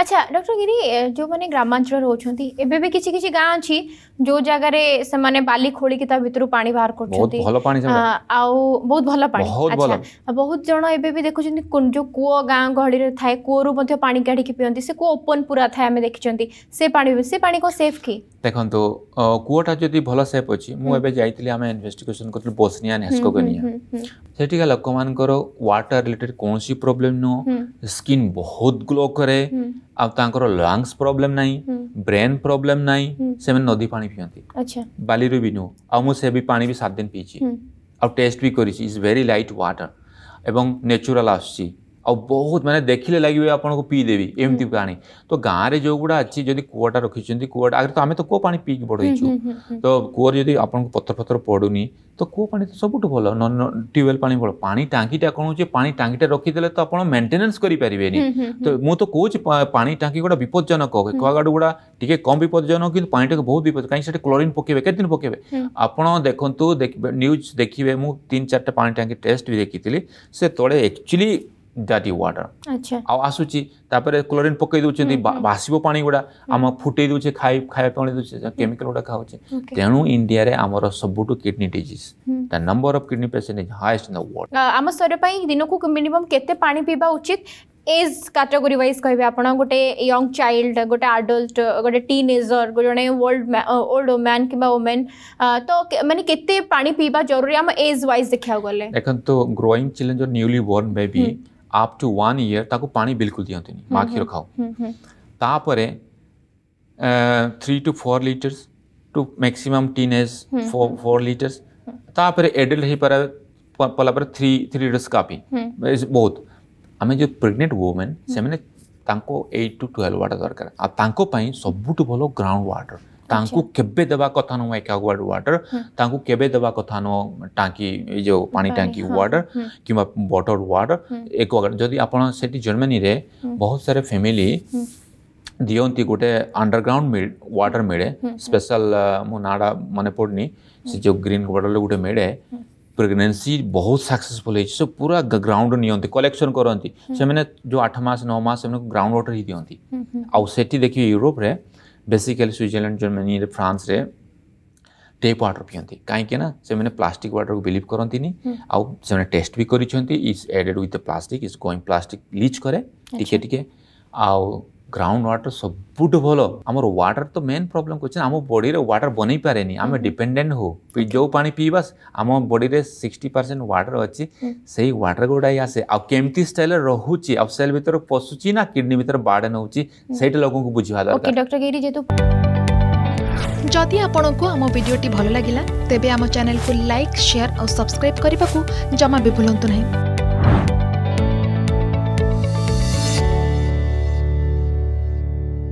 আচ্ছা ডক্টর গিরি যে গ্রামাঞ্চল রয়েছেন এবে বি কিছু কিছু গাঁ অছি যে জায়গার সে বালি খোলিকি তা ভিতর পা বাহার করছেন আউ বহুত ভাল পা বহুত জন এবে বি দেখুছেন যে কূয় গাঁ গহলি থাকে কূয়রু মধ্যে পা কাঢ়িকি পিঁতি সে কূয় ওপেন পুরা থাকে আমি দেখিছেন সে পা সে পা কো সেফ কি দেখন্তু কূয়টা যদি ভাল সেফ অছি মু এবে যাইতিলি আমি ইনভেস্টিগেশন করতলি বসনিয়া নেসকোগনিয়া সেটিকা লোকমানকর ওয়াটার রিলেটেড কোনসি প্রবলেম নো স্কিন বহুত গ্লো করে ଆଉ ତାଙ୍କର ଲଙ୍ଗସ୍ ପ୍ରୋବ୍ଲେମ୍ ନାହିଁ ବ୍ରେନ୍ ପ୍ରୋବ୍ଲେମ୍ ନାହିଁ ସେମାନେ ନଦୀ ପାଣି ପିଅନ୍ତି ବାଲିରୁ ବି ନୁହଁ ଆଉ ମୁଁ ସେ ବି ପାଣି ବି ସାତ ଦିନ ପିଇଛି ଆଉ ଟେଷ୍ଟ ବି କରିଛି ଇଟ୍ସ ଭେରି ଲାଇଟ୍ ୱାଟର ଏବଂ ନେଚୁରାଲ୍ ଆସୁଛି ଆଉ ବହୁତ ମାନେ ଦେଖିଲେ ଲାଗିବେ ଆପଣଙ୍କୁ ପିଇଦେବି ଏମିତି ପାଣି ତ ଗାଁରେ ଯେଉଁଗୁଡ଼ା ଅଛି ଯଦି କୂଅଟା ରଖିଛନ୍ତି କୂଅଟା ଆଗରେ ତ ଆମେ ତ କୂଅ ପାଣି ପିଇକି ବଢ଼େଇଛୁ ତ କୂଅରେ ଯଦି ଆପଣଙ୍କୁ ପଥର ଫଥର ପଡ଼ୁନି ତ କୂଅ ପାଣି ତ ସବୁଠୁ ଭଲ ଟ୍ୟୁବୱେଲ୍ ପାଣି ଭଲ ପାଣି ଟାଙ୍କିଟା କ'ଣ ହେଉଛି ପାଣି ଟାଙ୍କିଟା ରଖିଦେଲେ ତ ଆପଣ ମେଣ୍ଟେନାନ୍ସ କରିପାରିବେନି ତ ମୁଁ ତ କହୁଛି ପାଣି ଟାଙ୍କି ଗୁଡ଼ା ବିପଜ୍ଜନକ କୁଆଗାଡ଼ ଗୁଡ଼ା ଟିକେ କମ୍ ବିପଜ୍ଜନକ କିନ୍ତୁ ପାଣିଟାକୁ ବହୁତ ବିପଦ କାହିଁକି ସେଠି କ୍ଲୋରିନ୍ ପକାଇବେ କେତେ ଦିନ ପକାଇବେ ଆପଣ ଦେଖନ୍ତୁ ନ୍ୟୁଜ୍ ଦେଖିବେ ମୁଁ ତିନି ଚାରିଟା ପାଣି ଟାଙ୍କି ଟେଷ୍ଟ ବି ଦେଖିଥିଲି ସେ ତଳେ ଆକ୍ଚୁଆଲି dirty water ଆଉ ଆସୁଛି ତାପରେ କ୍ଲୋରିନ୍ ପକେଇ ଦେଉଛନ୍ତି ଭାସିବ ପାଣି ଗୁଡ଼ା ଆମ ଫୁଟେଇ ଦେଉଛେ ଖାଇ ଖାଇବା ପାଣି ଦେଉଛେ କେମିକାଲ ଗୁଡ଼ା ଖାଉଛେ ତେଣୁ ଇଣ୍ଡିଆରେ ଆମର ସବୁଠୁ kidney disease the number of kidney patient is highest in the world ଆମ ଶରୀର ପାଇଁ ଦିନକୁ ମିନିମମ୍ କେତେ ପାଣି ପିଇବା ଉଚିତ ଏଜ୍ କାଟାଗୋରୀ ୱାଇଜ୍ କହିବେ ଆପଣ ଗୋଟେ ୟଙ୍ଗ ଚାଇଲ୍ଡ ଗୋଟେ ଆଡଲ୍ଟ ଗୋଟେ ଟିନେଜର ଜଣେ ଓଲ୍ଡ ଓଲ୍ଡ ଓମ୍ୟାନ୍ କିମ୍ବା ଓମେନ୍ ତ ମାନେ କେତେ ପାଣି ପିଇବା ଜରୁରୀ ଆମ ଏଜ୍ ୱାଇଜ୍ ଦେଖିବାକୁ ଗଲେ ଦେଖନ୍ତୁ ଗ୍ରୋଇଂ ଚିଲ୍ଡ୍ରେନ୍ ଯୋଉ newly born baby up to one year ତାକୁ ପାଣି ବିଲକୁଲ ଦିଅନ୍ତୁନି ମା କ୍ଷୀର ଖାଉ ତାପରେ three to four litres to maximum teen age four litres ତାପରେ ଏଡଲ୍ଟ ହେଇପାରେ ପଲା ପରେ ଥ୍ରୀ ଥ୍ରୀ ଲିଟର୍ସ କାଫି ବହୁତ ଆମେ ଯେଉଁ ପ୍ରେଗନେଣ୍ଟ ୱୁମେନ୍ ସେମାନେ ତାଙ୍କୁ ଏଇଟ୍ ଟୁ ଟୁଏଲ୍ଭ ୱାଟର ଦରକାର ଆଉ ତାଙ୍କ ପାଇଁ ସବୁଠୁ ଭଲ ଗ୍ରାଉଣ୍ଡ ୱାଟର केवा कथ नुह एक वार्ड व्टर केवा कथ नुह टाकी जो पानी टांगी व्टर कि बटर व्टर एक जदि आप जर्मानी बहुत सारे फैमिली दिखती गोटे अंडरग्राउंड मिल व्टर मिले स्पेशल मो नाड़ा मन पड़नी से जो ग्रीन व्टर गोटे मिले प्रेगनेंसी बहुत सक्सेसफुल सक्सेसफुल्स पूरा ग्राउंड नि कलेक्शन करती जो आठ मस नौ मस ग्राउंड व्टर ही दिखती आठ देखिए यूरोप रे, बेसिकली स्विट्जरलैंड जर्मनी फ्रांस रे टेप ୱାଟର ପିଅନ୍ତି କାହିଁକି ନା ସେମାନେ ପ୍ଲାଷ୍ଟିକ୍ ୱାଟରକୁ ବିଲିଭ୍ କରନ୍ତିନି ଆଉ ସେମାନେ ଟେଷ୍ଟ ବି କରିଛନ୍ତି is added with the plastic is going plastic leach କରେ ଟିକେ ଟିକେ ଆଉ গ্রাউন্ড ওয়াটার সবুঠু ভাল আমার ওয়াটার তো মেন প্রোবলেম করছে আমার বডিরে ওয়াটার বনাই পারেনি আমি ডিপেন্ডেন্ট হো যে পা পিবা আমার বডিরে সিক্সটি পরসেন্ট ওয়াটার অছি সেই ওয়াটার গুড়া আসে আমতি স্টাইল রহুচি আেল ভিতর পশুচি না কিডনি ভিতর বার্ডেন হচ্ছে সেইটা লোক বুঝবা দরকার ডক্টর গিরি যেহেতু যদি আপনার আম ভিডিওটি ভাল লাগিলা তেবে আম চ্যানেল লাইক সেয়ার ও সবসক্রাইব করা জমা বি ভুলতু না